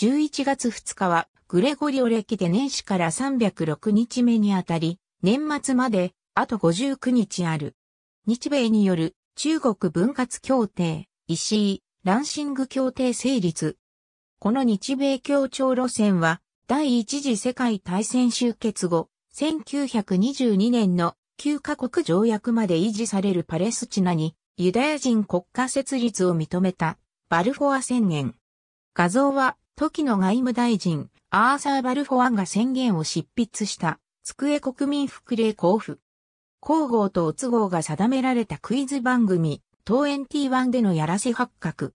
11月2日は、グレゴリオ歴で年始から306日目にあたり、年末まで、あと59日ある。日米による、中国分割協定、石井、ランシング協定成立。この日米協調路線は、第一次世界大戦終結後、1922年の9カ国条約まで維持されるパレスチナに、ユダヤ人国家設立を認めた、バルフォア宣言。画像は時の外務大臣、アーサー・バルフォアンが宣言を執筆した、机国民福礼交付。皇后とお都合が定められたクイズ番組、東 t 1でのやらせ発覚。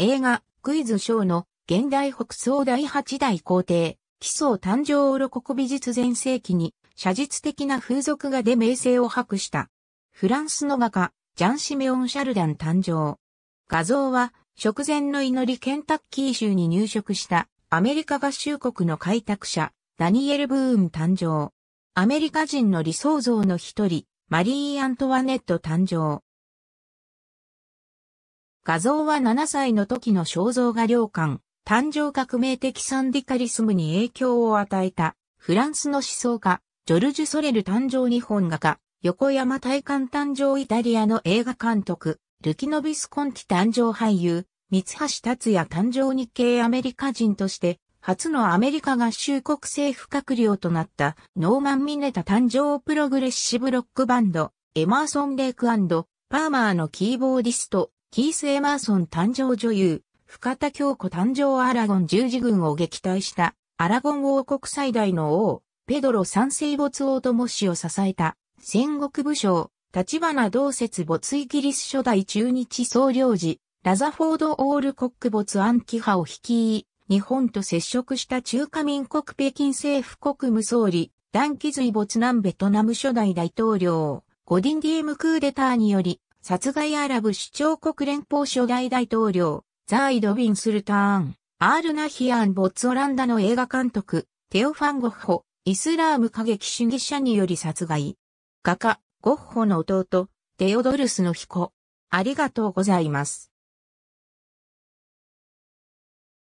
映画、クイズショーの現代北総第八代皇帝、基礎誕生オロ国美術全盛期に、写実的な風俗画で名声を博した。フランスの画家、ジャン・シメオン・シャルダン誕生。画像は、食前の祈りケンタッキー州に入植したアメリカ合衆国の開拓者、ダニエル・ブーン誕生。アメリカ人の理想像の一人、マリー・アントワネット誕生。画像は7歳の時の肖像画良館、誕生革命的サンディカリスムに影響を与えた、フランスの思想家、ジョルジュ・ソレル誕生日本画家、横山大観誕生イタリアの映画監督、ルキノビスコンティ誕生俳優、三橋達也誕生日系アメリカ人として、初のアメリカ合衆国政府閣僚となったノーマン・ミネタ誕生プログレッシブロックバンド、エマーソン・レイクパーマーのキーボーディスト、キース・エマーソン誕生女優、深田京子誕生アラゴン十字軍を撃退したアラゴン王国最大の王、ペドロ三世没王とも氏を支えた戦国武将、立花同説没イギリス初代中日総領事、ラザフォード・オールコック没暗記派を率い、日本と接触した中華民国北京政府国務総理、ダンキズイ没南ベトナム初代大統領、ゴディンディエムクーデターにより、殺害アラブ首長国連邦初代大統領、ザイド・ビン・スルターン、アール・ナヒアン・ボッツ・オランダの映画監督、テオ・ファン・ゴッホ、イスラーム過激主義者により殺害。画家、ゴッホの弟、デオドルスの彦。ありがとうございます。